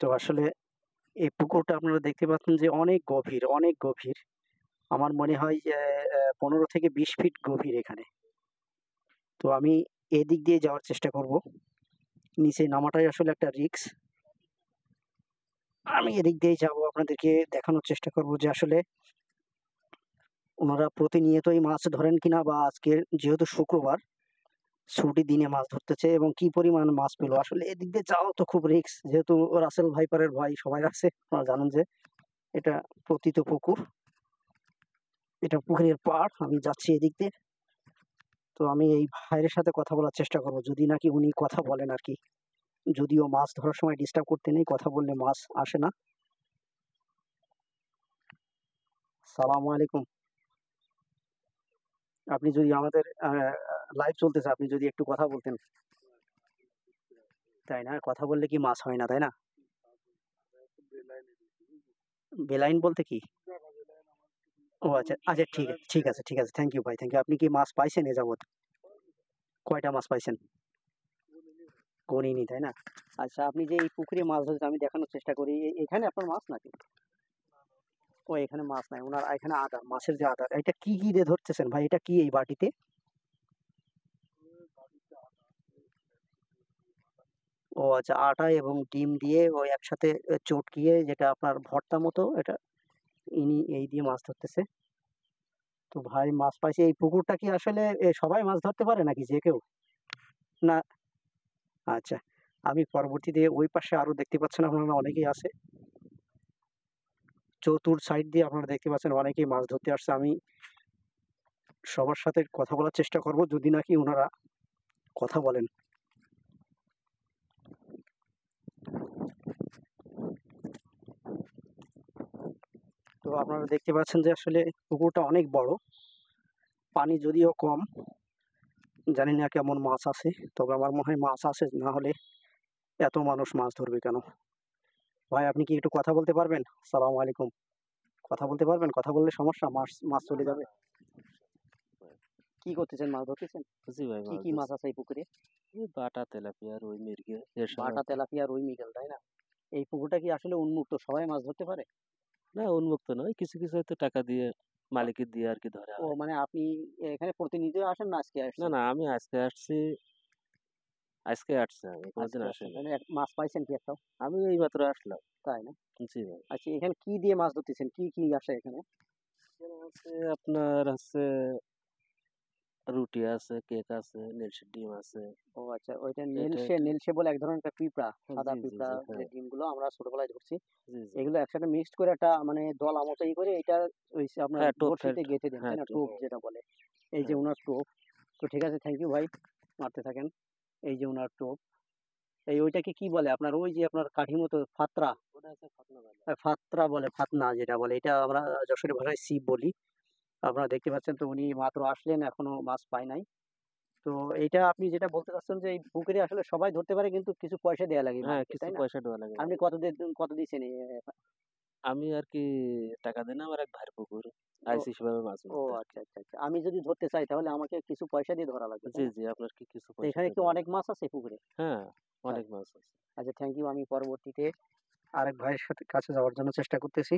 তো আসলে এই পুকুরটা আপনারা দেখতে পাচ্ছেন যে অনেক গভীর অনেক গভীর আমার মনে হয় যে পনেরো থেকে বিশ ফিট গভীর এখানে তো আমি এদিক দিয়ে যাওয়ার চেষ্টা করব নিচে নামাটাই আসলে একটা রিক্স আমি এদিক দিয়ে যাব আপনাদেরকে দেখানোর চেষ্টা করব যে আসলে ওনারা প্রতিনিয়তই মাছ ধরেন কিনা বা আজকে যেহেতু শুক্রবার ছুটি দিনে মাছ ধরতেছে এবং কি পরিমাণ মাছ পেলো আসলে এদিক দিয়ে যাওয়া তো খুব রিক্স যেহেতু রাসেল ভাইপারের ভাই সবাই আছে আপনারা জানেন যে এটা প্রতীত পুকুর এটা পুকুরের পাড় আমি যাচ্ছি এদিক দিয়ে তো আমি এই ভাইয়ের সাথে কথা বলার চেষ্টা করব যদি নাকি উনি কথা বলেন আর কি যদিও মাছ ধরার সময় ডিস্টার্ব করতে নেই কথা বললে মাছ আসে না সালাম আলাইকুম আপনি যদি আমাদের লাইভ চলতেছে আপনি যদি একটু কথা বলতেন তাই না কথা বললে কি মাছ হয় না তাই না বেলাইন বলতে কি ও আচ্ছা আচ্ছা ঠিক আছে ঠিক আছে ঠিক আছে থ্যাংক ইউ ভাই থ্যাংক ইউ আপনি কি মাছ পাইছেন এ যাবৎ কয়টা মাছ পাইছেন গণিনি তাই না আচ্ছা আপনি যে এই পুকুরে মাছ ধরছেন আমি দেখানোর চেষ্টা করি এখানে আপনার মাছ নাকি ও এখানে মাছ নাই ওনার এখানে আদার মাছের যে আদার এটা কি কি দিয়ে ধরতেছেন ভাই এটা কি এই বাটিতে ও আচ্ছা আটা এবং ডিম দিয়ে ও একসাথে চটকিয়ে যেটা আপনার ভর্তা মতো এটা ইনি এই দিয়ে মাছ ধরতেছে তো ভাই মাছ পাইছে এই পুকুরটা কি আসলে সবাই মাছ ধরতে পারে নাকি যে কেউ না আচ্ছা আমি পরবর্তীতে ওই পাশে আরও দেখতে পাচ্ছেন আপনারা অনেকেই আছে চতুর সাইড দিয়ে আপনারা দেখতে পাচ্ছেন অনেকেই মাছ ধরতে আসছে আমি সবার সাথে কথা বলার চেষ্টা করব যদি নাকি ওনারা কথা বলেন তো আপনারা দেখতে পাচ্ছেন যে আসলে পুকুরটা অনেক বড় পানি যদিও কম জানি না কেমন মাছ আছে তবে আমার মনে হয় মাছ আছে না হলে এত মানুষ মাছ ধরবে কেন ভাই আপনি কি একটু কথা বলতে পারবেন সালাম আলাইকুম কথা বলতে পারবেন কথা বললে সমস্যা মাছ মাছ চলে যাবে কি করতেছেন মাছ ধরতেছেন জি ভাই কি কি মাছ আছে এই পুকুরে বাটা তেলাপিয়া রুই মৃগেল বাটা তেলাপিয়া রুই মৃগেল তাই না এই পুকুরটা কি আসলে উন্মুক্ত সবাই মাছ ধরতে পারে না উন্মুক্ত নয় কিছু কিছু হয়তো টাকা দিয়ে মালিকের দিয়ে আর কি ধরে ও মানে আপনি এখানে প্রতিনিধি আসেন না আজকে আসছেন না না আমি আজকে আসছি আজকে আসছে আমি আসে আসিনি মানে মাছ পাইছেন কি একটা আমি এই মাত্র আসলাম তাই না জি ভাই আচ্ছা এখানে কি দিয়ে মাছ ধরতেছেন কি কি আসে এখানে হচ্ছে আপনার আছে রুটি আছে কেক আছে নেলসের ডিম আছে ও আচ্ছা ওইটা নীলশে নীলশে বলে এক ধরনের একটা পিঁপড়া সাদা জি, পিঁপড়া যে হ্যাঁ। ডিমগুলো আমরা ছোটবেলায় ধরছি এগুলো একসাথে মিক্সড করে একটা মানে দল আমতাই করে এটা ওই আপনার হ্যাঁ, টোপ বড়শিতে হ্যাঁ, গেঁথে দেন হ্যাঁ, না টোপ যেটা বলে এই যে ওনার টোপ তো ঠিক আছে থ্যাংক ইউ ভাই মারতে থাকেন এই যে ওনার টোপ এই ওইটাকে কি বলে আপনার ওই যে আপনার কাঠি মতো ফাতরা হ্যাঁ, ফাতরা বলে ফাতনা যেটা বলে এটা আমরা যশোরের ভাষায় শিব বলি আপনারা দেখতে পাচ্ছেন তো উনি মাত্র আসলেন এখনো মাছ পায় নাই তো এটা আপনি যেটা বলতে চাচ্ছেন যে এই পুকুরে আসলে সবাই ধরতে পারে কিন্তু কিছু পয়সা হ্যাঁ, দেওয়া লাগে আপনি কত কত দিয়েছেন আমি আর কি টাকা দিই না আমার এক ভাইয়ের পুকুর আইসি সেভাবে মাছ ও আচ্ছা আচ্ছা আচ্ছা আমি যদি ধরতে চাই তাহলে আমাকে কিছু পয়সা দিয়ে ধরা লাগবে জি জি আপনার কি কিছু পয়সা এখানে কি অনেক মাছ আছে পুকুরে হ্যাঁ অনেক মাছ আছে আচ্ছা থ্যাংক ইউ আমি পরবর্তীতে আরেক ভাইয়ের সাথে কাছে যাওয়ার জন্য চেষ্টা করতেছি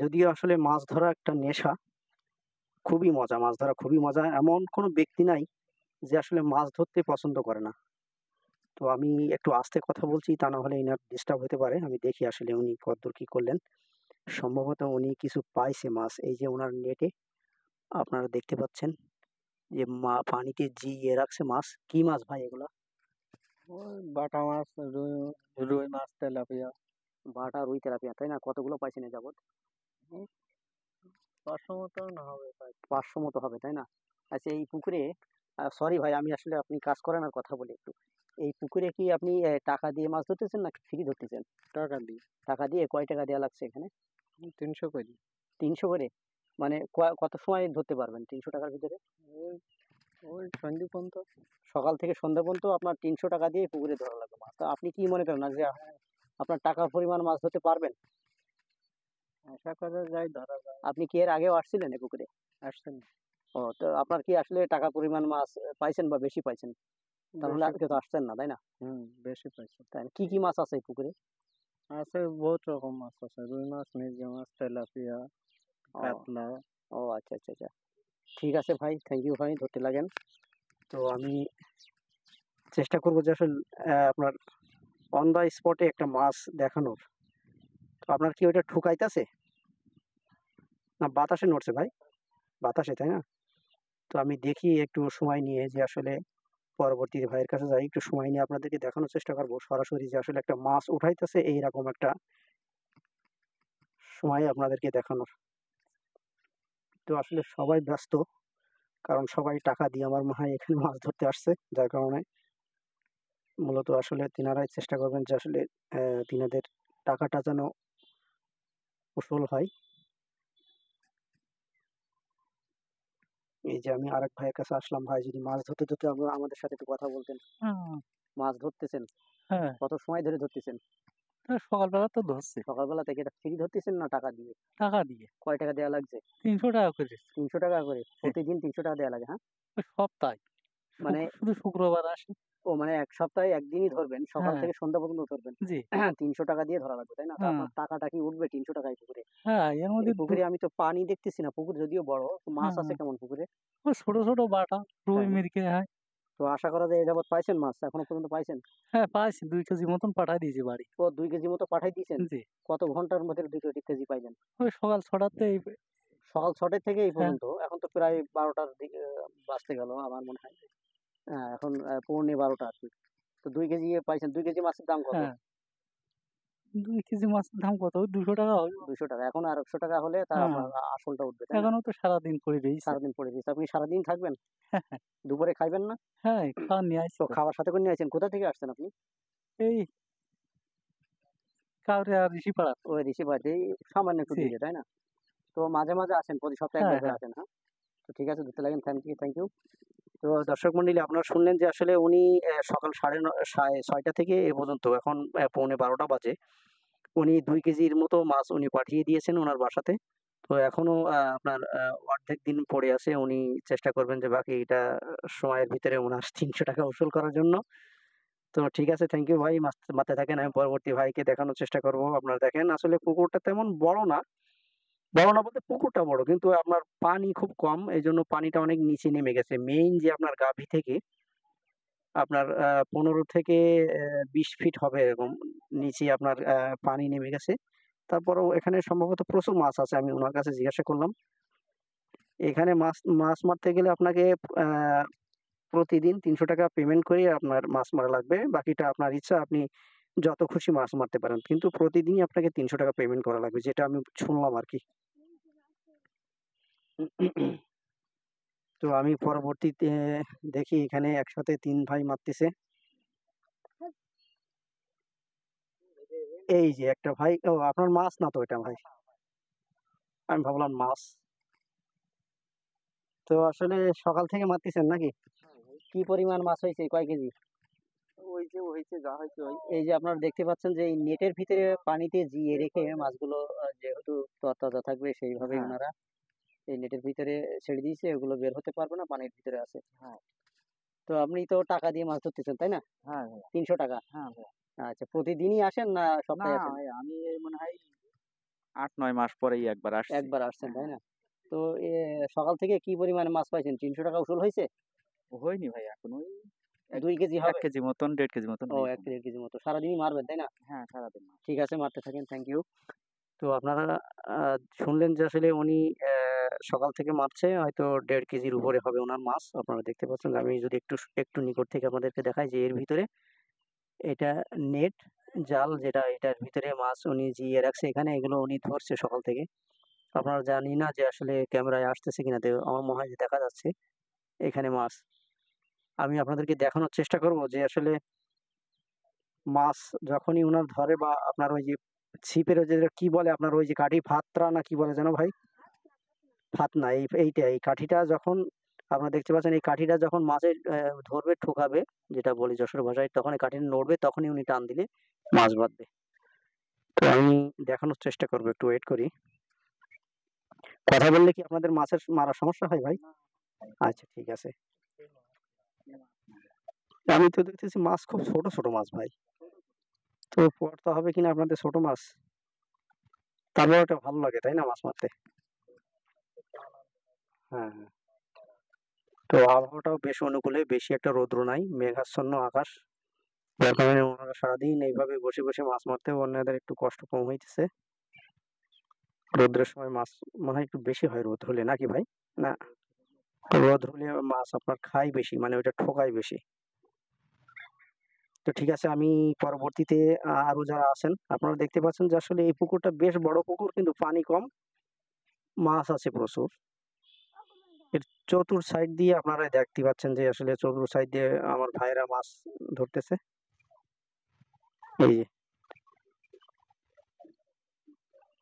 যদিও আসলে মাছ ধরা একটা নেশা খুবই মজা মাছ ধরা খুবই মজা এমন কোনো ব্যক্তি নাই যে আসলে মাছ ধরতে পছন্দ করে না তো আমি একটু আস্তে কথা বলছি তা না হলে এনার ডিস্টার্ব হতে পারে আমি দেখি আসলে উনি কতদূর কী করলেন সম্ভবত উনি কিছু পাইছে মাছ এই যে ওনার নেটে আপনারা দেখতে পাচ্ছেন যে মা পানিতে জিয়ে রাখছে মাছ কি মাছ ভাই এগুলো বাটা মাছ রুই রুই মাছ তেলাপিয়া বাটা রুই তেলাপিয়া তাই না কতগুলো পাইছেন না যাবৎ পাঁচশো মতো না হবে পাঁচশো মতো হবে তাই না আচ্ছা এই পুকুরে সরি ভাই আমি আসলে আপনি কাজ করেন আর কথা বলি একটু এই পুকুরে কি আপনি টাকা দিয়ে মাছ ধরতেছেন নাকি ফ্রি ধরতেছেন টাকা দিয়ে টাকা দিয়ে কয় টাকা দেওয়া লাগছে এখানে তিনশো করে তিনশো করে মানে কত সময় ধরতে পারবেন তিনশো টাকার ভিতরে ওই সন্ধ্যে পর্যন্ত সকাল থেকে সন্ধ্যা পর্যন্ত আপনার তিনশো টাকা দিয়ে পুকুরে ধরা লাগবে মাছ তো আপনি কি মনে করেন যে আপনার টাকার পরিমাণ মাছ ধরতে পারবেন আশা করা যায় ধরা যায় আপনি কি এর আগেও আসছিলেন পুকুরে আসছেন ও তো আপনার কি আসলে টাকার পরিমাণ মাছ পাইছেন বা বেশি পাইছেন তাহলে আজকে তো আসছেন না তাই না হুম বেশি পাইছে তাই কি কি মাছ আছে পুকুরে আছে বহুত রকম মাছ আছে রুই মাছ মির্জা মাছ তেলাপিয়া কাতলা ও আচ্ছা আচ্ছা আচ্ছা ঠিক আছে ভাই থ্যাংক ইউ ভাই ধরতে লাগেন তো আমি চেষ্টা করবো যে আসলে আপনার অন দ্য স্পটে একটা মাছ দেখানোর তো আপনার কি ওইটা ঠুকাইতেছে না বাতাসে নড়ছে ভাই বাতাসে তাই না তো আমি দেখি একটু সময় নিয়ে যে আসলে পরবর্তী ভাইয়ের কাছে যাই একটু সময় নিয়ে আপনাদেরকে দেখানোর চেষ্টা করবো সরাসরি যে আসলে একটা মাছ উঠাইতেছে এইরকম একটা সময় আপনাদেরকে দেখানোর তো আসলে সবাই ব্যস্ত কারণ সবাই টাকা দিয়ে আমার মা এখানে মাছ ধরতে আসছে যার কারণে মূলত আসলে তিনারাই চেষ্টা করবেন যে আসলে তিনাদের টাকাটা যেন উসুল হয় এই যে আমি আরেক ভাইয়ের কাছে আসলাম ভাই যদি মাছ ধরতে ধরতে আমাদের সাথে একটু কথা বলতেন মাছ ধরতেছেন হ্যাঁ। কত সময় ধরে ধরতেছেন সকালবেলা তো ধরছে সকালবেলা থেকে এটা ফ্রি ধরতেছেন না টাকা দিয়ে টাকা দিয়ে কয় টাকা দেওয়া লাগছে তিনশো টাকা করে তিনশো টাকা করে হ্যাঁ। প্রতিদিন তিনশো টাকা দেওয়া লাগে হ্যাঁ সপ্তাহে মানে শুধু শুক্রবার আসে ও মানে এক সপ্তাহে একদিনই ধরবেন সকাল হ্যাঁ। থেকে সন্ধ্যা পর্যন্ত ধরবেন হ্যাঁ, তিনশো টাকা দিয়ে ধরা লাগবে তাই না হ্যাঁ। আপনার টাকাটা কি উঠবে তিনশো টাকায় পুকুরে হ্যাঁ এর মধ্যে পুকুরে আমি তো পানি দেখতেছি না পুকুর যদিও বড় মাছ আছে কেমন পুকুরে ছোট ছোট বাটা রুই মিরকে হয় তো আশা করা যায় যাবত পাইছেন মাছ এখনো পর্যন্ত পাইছেন হ্যাঁ পাইছি দুই কেজি মতন পাঠাই দিয়েছি বাড়ি ও দুই কেজি মতো পাঠাই দিয়েছেন জি কত ঘন্টার মধ্যে দুই কেজি পাইলেন ওই সকাল ছটাতে সকাল ছটা থেকে এই পর্যন্ত এখন তো প্রায় বারোটার দিকে বাঁচতে গেল আমার মনে হয় হ্যাঁ, এখন পৌনে বারোটা আর তো দুই কেজি পাইছেন দুই কেজি মাছের দাম কত হ্যাঁ। দুই কেজি মাছের দাম কত দুশো টাকা হবে দুশো টাকা এখন আড়াইশো টাকা হলে তা হ্যাঁ। আসলটা উঠবে এখনো তো সারাদিন পড়ে দিই সারাদিন পড়ে দিয়েছি আপনি সারাদিন থাকবেন দুপুরে খাইবেন না হ্যাঁ খাওয়া নিয়ে আসছি খাবার সাথে করে নিয়ে আসছেন কোথা থেকে আসছেন আপনি এই কাউরে আর ঋষিপাড়া ওই ঋষিপাড়াতে সামান্য একটু দূরে তাই না তো মাঝে মাঝে আসেন প্রতি সপ্তাহে আসেন হ্যাঁ তো ঠিক আছে দেখতে লাগেন থ্যাংক ইউ থ্যাংক ইউ তো দর্শক মন্ডলী আপনারা শুনলেন যে আসলে উনি সকাল সাড়ে ছয়টা থেকে এ পর্যন্ত এখন পৌনে বারোটা বাজে উনি দুই কেজির মতো মাছ উনি পাঠিয়ে দিয়েছেন ওনার বাসাতে তো এখনও আপনার অর্ধেক দিন পড়ে আছে উনি চেষ্টা করবেন যে বাকি এটা সময়ের ভিতরে ওনার তিনশো টাকা উসুল করার জন্য তো ঠিক আছে থ্যাংক ইউ ভাই মাথায় থাকেন আমি পরবর্তী ভাইকে দেখানোর চেষ্টা করব আপনারা দেখেন আসলে পুকুরটা তেমন বড় না বড় না বলতে পুকুরটা বড় কিন্তু আপনার পানি খুব কম এই জন্য পানিটা অনেক নিচে নেমে গেছে মেইন যে আপনার গাভী থেকে আপনার পনেরো থেকে বিশ ফিট হবে এরকম নিচে আপনার পানি নেমে গেছে তারপরেও এখানে সম্ভবত প্রচুর মাছ আছে আমি ওনার কাছে জিজ্ঞাসা করলাম এখানে মাছ মাছ মারতে গেলে আপনাকে প্রতিদিন তিনশো টাকা পেমেন্ট করে আপনার মাছ মারা লাগবে বাকিটা আপনার ইচ্ছা আপনি যত খুশি মাছ মারতে পারেন কিন্তু প্রতিদিনই আপনাকে তিনশো টাকা পেমেন্ট করা লাগবে যেটা আমি শুনলাম আর কি তো আমি পরবর্তীতে দেখি এখানে একসাথে তিন ভাই মারতেছে এই যে একটা ভাই ও আপনার মাছ না তো এটা ভাই আমি ভাবলাম মাছ তো আসলে সকাল থেকে মারতেছেন নাকি কি পরিমাণ মাছ হয়েছে কয় কেজি ওই যে হয়েছে যা হয়েছে এই যে আপনারা দেখতে পাচ্ছেন যে এই নেটের ভিতরে পানিতে জিয়ে হ্যাঁ, রেখে মাছগুলো যেহেতু তরতাজা থাকবে সেইভাবে হ্যাঁ। ওনারা এই নেটের ভিতরে ছেড়ে দিয়েছে ওগুলো বের হতে পারবে না পানির ভিতরে আছে হ্যাঁ তো আপনি তো টাকা দিয়ে মাছ ধরতেছেন তাই না হ্যাঁ, হ্যাঁ। তিনশো টাকা হ্যাঁ আচ্ছা প্রতিদিনই আসেন না সপ্তাহে আসেন আমি মনে হয় আট নয় মাস পরেই একবার আসছি একবার আসছেন তাই না তো সকাল থেকে কি পরিমাণে মাছ পাইছেন তিনশো টাকা উসুল হয়েছে হয়নি ভাই এখন ওই দুই কেজি হবে এক কেজি মতন দেড় কেজি মতন ও এক দেড় কেজি মতো সারাদিনই মারবেন তাই না হ্যাঁ সারাদিন ঠিক আছে মারতে থাকেন থ্যাংক ইউ তো আপনারা শুনলেন যে আসলে উনি সকাল থেকে মারছে হয়তো দেড় কেজির উপরে হবে ওনার মাছ আপনারা দেখতে পাচ্ছেন আমি যদি একটু একটু নিকট থেকে আপনাদেরকে দেখাই যে এর ভিতরে এটা নেট জাল যেটা এটার ভিতরে মাছ উনি জিয়ে রাখছে এখানে এগুলো উনি ধরছে সকাল থেকে আপনারা জানি না যে আসলে ক্যামেরায় আসতেছে কিনা আমার মহাজ দেখা যাচ্ছে এখানে মাছ আমি আপনাদেরকে দেখানোর চেষ্টা করব যে আসলে মাছ যখনই ওনার ধরে বা আপনার ওই যে ছিপের যে কি বলে আপনার ওই যে কাঠি ফাতরা না কি বলে যেন ভাই ফাত না এই এইটা এই কাঠিটা যখন আপনারা দেখতে পাচ্ছেন এই কাঠিটা যখন মাছের ধরবে ঠোকাবে যেটা বলি যশোর ভাষায় তখন এই কাঠিটা নড়বে তখনই উনি টান দিলে মাছ বাঁধবে তো আমি দেখানোর চেষ্টা করবো একটু ওয়েট করি কথা বললে কি আপনাদের মাছের মারা সমস্যা হয় ভাই আচ্ছা ঠিক আছে আমি তো দেখতেছি মাছ খুব ছোট ছোট মাছ ভাই তো পড়তে হবে কিনা আপনাদের ছোট মাছ তারপর ওটা ভালো লাগে তাই না মাছ মারতে হ্যাঁ, হ্যাঁ। তো আবহাওয়াটাও বেশ অনুকূলে বেশি একটা রৌদ্র নাই মেঘাচ্ছন্ন আকাশ যার কারণে ওনারা সারাদিন এইভাবে বসে বসে মাছ মারতে অন্যদের একটু কষ্ট কম হইতেছে রৌদ্রের সময় মাছ মনে হয় একটু বেশি হয় রোদ হলে নাকি ভাই না রোদ হলে মাছ আপনার খাই বেশি মানে ওইটা ঠোকায় বেশি তো ঠিক আছে আমি পরবর্তীতে আরও যারা আছেন আপনারা দেখতে পাচ্ছেন যে আসলে এই পুকুরটা বেশ বড় পুকুর কিন্তু পানি কম মাছ আছে প্রচুর এর চতুর সাইড দিয়ে আপনারা দেখতে পাচ্ছেন যে আসলে চতুর সাইড দিয়ে আমার ভাইরা মাছ ধরতেছে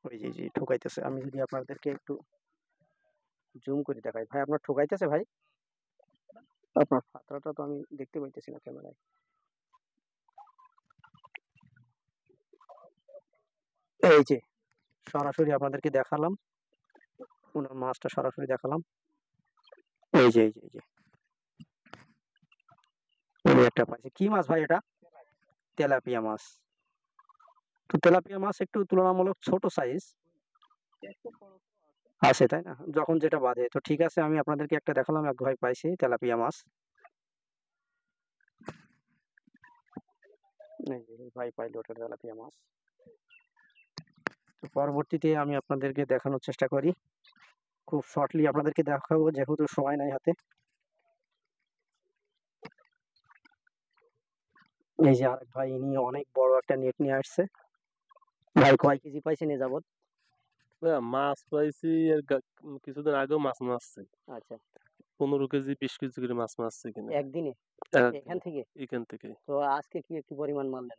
ওই যে ঠোকাইতেছে আমি যদি আপনাদেরকে একটু জুম করে দেখাই ভাই আপনার ঠোকাইতেছে ভাই আপনার ফাতরাটা তো আমি দেখতে পাইতেছি না ক্যামেরায় এই যে সরাসরি আপনাদেরকে দেখালাম ওনার মাছটা সরাসরি দেখালাম এই যে এই যে এই যে একটা পাইছে কি মাছ ভাই এটা তেলাপিয়া মাছ তো তেলাপিয়া মাছ একটু তুলনামূলক ছোট সাইজ আছে তাই না যখন যেটা বাঁধে তো ঠিক আছে আমি আপনাদেরকে একটা দেখালাম এক ভাই পাইছি তেলাপিয়া মাছ ভাই পাইলো ওটা তেলাপিয়া মাছ তো পরবর্তীতে আমি আপনাদেরকে দেখানোর চেষ্টা করি খুব শর্টলি আপনাদেরকে দেখাবো যেহেতু সময় নাই হাতে এই যে আরেক ভাই ইনি অনেক বড় একটা নেট নিয়ে আসছে ভাই কয় কেজি পাইছেন এ যাবত মাছ পাইছি এর কিছুদিন আগেও মাছ মারছি আচ্ছা পনেরো কেজি বিশ কেজি করে মাছ মারছি কিনা একদিনে এখান থেকে এখান থেকে তো আজকে কি একটু পরিমাণ মারলেন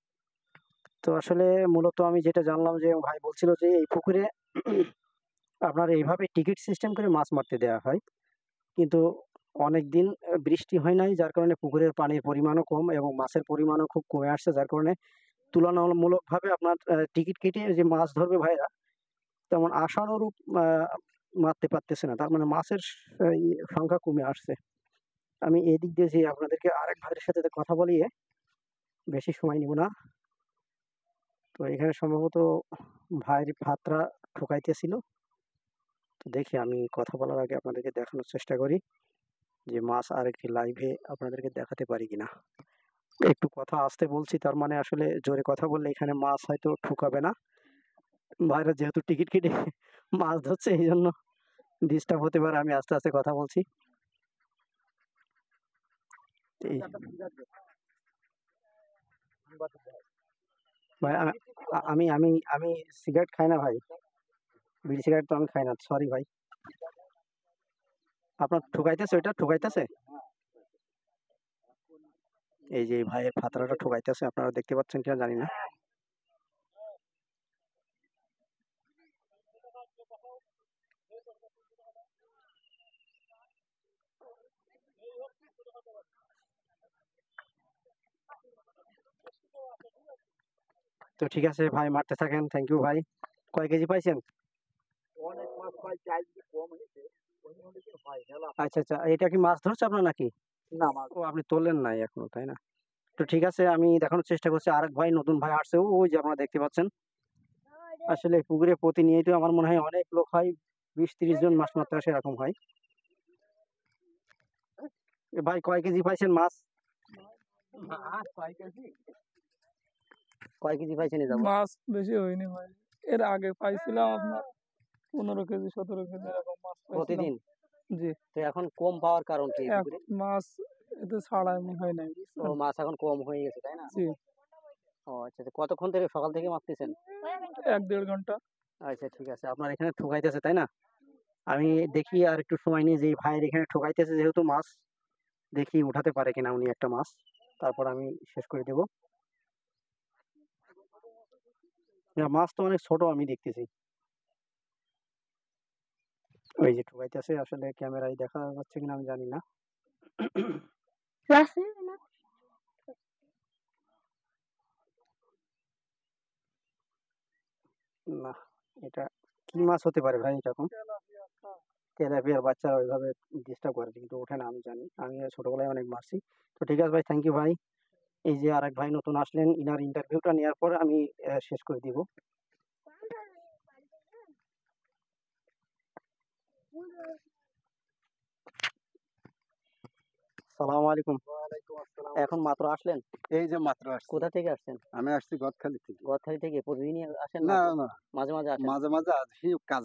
তো আসলে মূলত আমি যেটা জানলাম যে ভাই বলছিল যে এই পুকুরে আপনার এইভাবে টিকিট সিস্টেম করে মাছ মারতে দেওয়া হয় কিন্তু অনেক দিন বৃষ্টি হয় নাই যার কারণে পুকুরের পানির পরিমাণও কম এবং মাছের পরিমাণও খুব কমে আসছে যার কারণে তুলনামূলকভাবে আপনার টিকিট কেটে যে মাছ ধরবে ভাইরা তেমন আশানুরূপ মারতে পারতেছে না তার মানে মাছের সংখ্যা কমে আসছে আমি এদিক দিয়ে যে আপনাদেরকে আরেক ভাইয়ের সাথে কথা বলিয়ে বেশি সময় নিব না তো এখানে সম্ভবত ভাইয়ের ভাতরা ঠোকাইতেছিল তো দেখি আমি কথা বলার আগে আপনাদেরকে দেখানোর চেষ্টা করি যে মাছ আর একটি লাইভে আপনাদেরকে দেখাতে পারি কিনা একটু কথা আসতে বলছি তার মানে আসলে জোরে কথা বললে এখানে মাছ হয়তো ঠুকাবে না ভাইরা যেহেতু টিকিট কেটে মাছ ধরছে এই জন্য ডিস্টার্ব হতে পারে আমি আস্তে আস্তে কথা বলছি এই আচ্ছা, আচ্ছা, ভাই আমি আমি আমি সিগারেট খাই না ভাই বিড়ি সিগারেট তো আমি খাই না সরি ভাই আপনার ঠুকাইতেছে ওইটা ঠুকাইতেছে এই যে ভাইয়ের ফাতরাটা ঠুকাইতেছে আপনারা দেখতে পাচ্ছেন কিনা জানি না তো ঠিক আছে ভাই মারতে থাকেন থ্যাংক ইউ ভাই কয় কেজি পাইছেন আচ্ছা আচ্ছা এটা কি মাছ ধরছে আপনার নাকি না ও আপনি তোলেন নাই এখনো তাই না তো ঠিক আছে আমি দেখানোর চেষ্টা করছি আরেক ভাই নতুন ভাই আসছে ওই যে আপনারা দেখতে পাচ্ছেন আসলে পুকুরে প্রতিনিয়ত আমার মনে হয় অনেক লোক হয় বিশ তিরিশ জন মাছ মাত্র সেরকম হয় ভাই কয় কেজি পাইছেন মাছ কয় কেজি যাবো মাছ বেশি হয়নি এর আগে পাইছিলাম আপনার পনেরো কেজি সতেরো কেজি এরকম মাছ প্রতিদিন জি তো এখন কম পাওয়ার কারণ কি মাছ এতে ছাড়া হয় নাই ও মাছ এখন কম হয়ে গেছে তাই না জি ও আচ্ছা কতক্ষণ থেকে সকাল থেকে মারতেছেন এক দেড় ঘন্টা আচ্ছা ঠিক আছে আপনার এখানে ঠুকাইতেছে তাই না আমি দেখি আর একটু সময় নিয়ে যে ভাইয়ের এখানে ঠুকাইতেছে যেহেতু মাছ দেখি উঠাতে পারে কিনা উনি একটা মাছ তারপর আমি শেষ করে দেবো না মাছ তো অনেক ছোট আমি দেখতেছি ওই যে ঠুকাইতেছে আসলে ক্যামেরায় দেখা যাচ্ছে কিনা আমি জানি না না এটা কি মাছ হতে পারে ভাই এটা তেলাপিয়ার বাচ্চারা ওইভাবে ডিস্টার্ব করে কিন্তু ওঠে না আমি জানি আমি ছোটবেলায় অনেক মারছি তো ঠিক আছে ভাই থ্যাংক ইউ ভাই এই যে আরেক ভাই নতুন আসলেন ইনার ইন্টারভিউটা নেওয়ার পর আমি শেষ করে দিব কোথা থেকে আসছেন আমি আসছি থেকে মাঝে মাঝে আচ্ছা,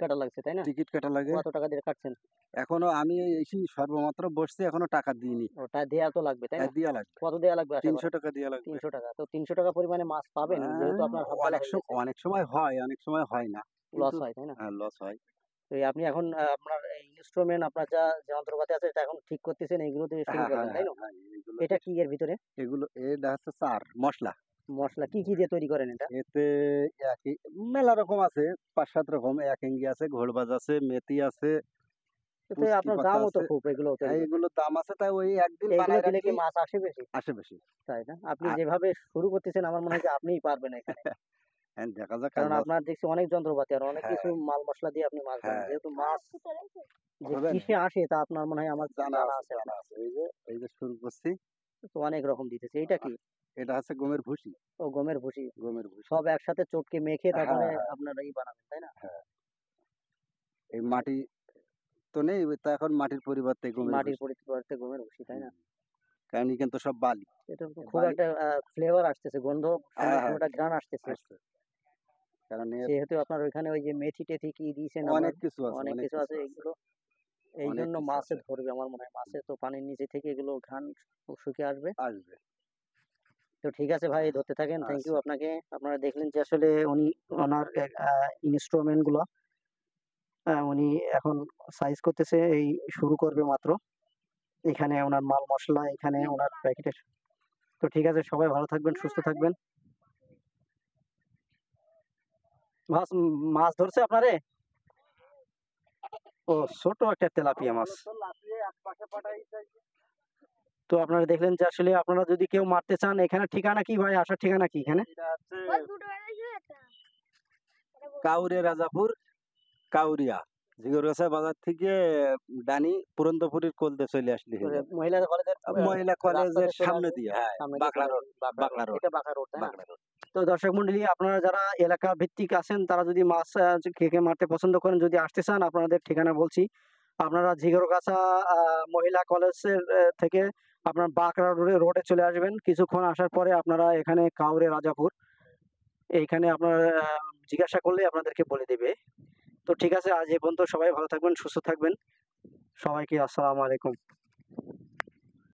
কাটা লাগছে কাটছেন এখনো আমি এসে সর্বমাত্র বসছি এখনো টাকা দিইনি ওটা দেওয়া তো লাগবে তাই হ্যাঁ, লাগবে কত দেওয়া লাগবে তিনশো টাকা দেওয়া লাগবে তিনশো টাকা তো তিনশো টাকা পরিমাণে মাছ পাবেন হ্যাঁ, অনেক সময় হয় অনেক সময় হয় না লস হয় তাই না হ্যাঁ, লস হয় তো আপনি এখন আপনার ইনস্ট্রুমেন্ট আপনার যা যন্ত্রপাতি আছে এটা এখন ঠিক করতেছেন এগুলো দিয়ে শুরু হ্যাঁ, হ্যাঁ, করবেন তাই হ্যাঁ, না এটা কি এর ভিতরে এগুলো এটা হচ্ছে সার মশলা মশলা কি কি দিয়ে তৈরি করেন এটা এতে একই মেলা রকম আছে পাঁচ সাত রকম এক একাঙ্গি আছে ঘোড়বাজ আছে মেথি আছে এতে আপনার দাম তো খুব এগুলো এগুলো দাম আছে তাই ওই একদিন বানায় দিলে কি মাছ আসে বেশি আসে বেশি তাই না আপনি যেভাবে শুরু করতেছেন আমার মনে হয় যে আপনিই পারবেন এখানে হ্যাঁ দেখা যাক কারণ আপনার দেখছি অনেক যন্ত্রপাতি আর অনেক কিছু হ্যাঁ। মাল মশলা দিয়ে আপনি মাছ ধরেন হ্যাঁ। যেহেতু মাছ যে কিসে আসে তা আপনার মনে হয় আমার জানা আছে এই যে এই যে শুরু করছি তো অনেক রকম দিতেছে এটা কি এটা আছে গমের ভুসি ও গমের ভুসি গমের ভুসি সব একসাথে চটকে মেখে তারপরে মানে হ্যাঁ। আপনার এই বানাবেন তাই না হ্যাঁ এই মাটি তো নেই তা এখন মাটির পরিবর্তে গমের মাটির পরিবর্তে গমের ভুসি তাই না কারণ এখানে তো সব বালি এটা খুব একটা ফ্লেভার আসতেছে গন্ধ একটা ঘ্রাণ আসতেছে যেহেতু আপনার ওইখানে ওই যে মেথি টেথি কি দিয়েছেন অনেক কিছু আছে অনেক কিছু আছে এগুলো এই জন্য মাছে ধরবে আমার মনে হয় মাছে তো পানির নিচে থেকে এগুলো ঘান শুকিয়ে আসবে আসবে তো ঠিক আছে ভাই ধরতে থাকেন থ্যাংক আচ্ছা। ইউ আপনাকে আপনারা দেখলেন যে আসলে উনি ওনার ইনস্ট্রুমেন্টগুলো উনি এখন সাইজ করতেছে এই শুরু করবে মাত্র এখানে ওনার মাল মশলা এখানে ওনার প্যাকেটের তো ঠিক আছে সবাই ভালো থাকবেন সুস্থ থাকবেন মাছ মাছ ধরছে আপনারে ও ছোট একটা তেলাপিয়া মাছ তো আপনারা দেখলেন যে আসলে আপনারা যদি কেউ মারতে চান এখানে ঠিকানা কি ভাই আসার ঠিকানা কি এখানে কাউরে রাজাপুর কাউরিয়া জিগরগাছা বাজার থেকে দানি পুরন্দপুরের কোলতে চলে আসলি মহিলা কলেজের মহিলা কলেজের সামনে দিয়ে হ্যাঁ Bakla road Bakla road Bakla road তো দর্শক মন্ডলী আপনারা যারা এলাকা ভিত্তিক আছেন তারা যদি মাছ খেকে মারতে পছন্দ করেন যদি আসতে চান আপনাদের ঠিকানা বলছি আপনারা ঝিগরগাছা মহিলা কলেজের থেকে আপনার বাঁকড়া রোডে রোডে চলে আসবেন কিছুক্ষণ আসার পরে আপনারা এখানে কাউরে রাজাপুর এইখানে আপনার জিজ্ঞাসা করলে আপনাদেরকে বলে দেবে তো ঠিক আছে আজ এ পর্যন্ত সবাই ভালো থাকবেন সুস্থ থাকবেন সবাইকে আসসালামু আলাইকুম